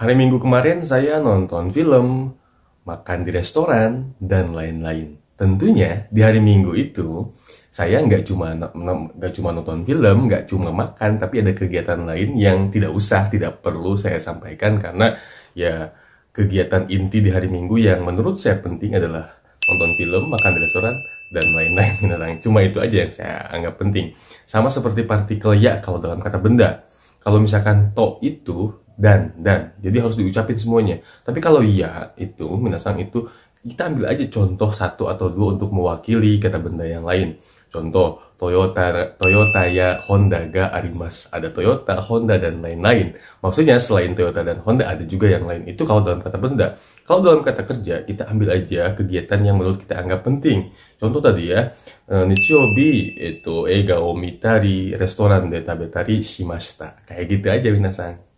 Hari Minggu kemarin saya nonton film, makan di restoran, dan lain-lain. Tentunya di hari Minggu itu saya nggak cuma nggak cuma nonton film, nggak cuma makan, tapi ada kegiatan lain yang tidak usah, tidak perlu saya sampaikan karena ya kegiatan inti di hari Minggu yang menurut saya penting adalah nonton film, makan di restoran, dan lain-lain menurang. Cuma itu aja yang saya anggap penting. Sama seperti partikel ya kalau dalam kata benda. Kalau misalkan to itu dan dan jadi harus diucapin semuanya tapi kalau iya itu minasang itu kita ambil aja contoh satu atau dua untuk mewakili kata benda yang lain contoh Toyota Toyota ya Honda ga arimas ada Toyota Honda dan lain-lain maksudnya selain Toyota dan Honda ada juga yang lain itu kalau dalam kata benda kalau dalam kata kerja, kita ambil aja kegiatan yang menurut kita anggap penting. Contoh tadi ya, eh, Nichiobi itu ega Omitari restoran de tabetari shimashita. Kayak gitu aja minasan.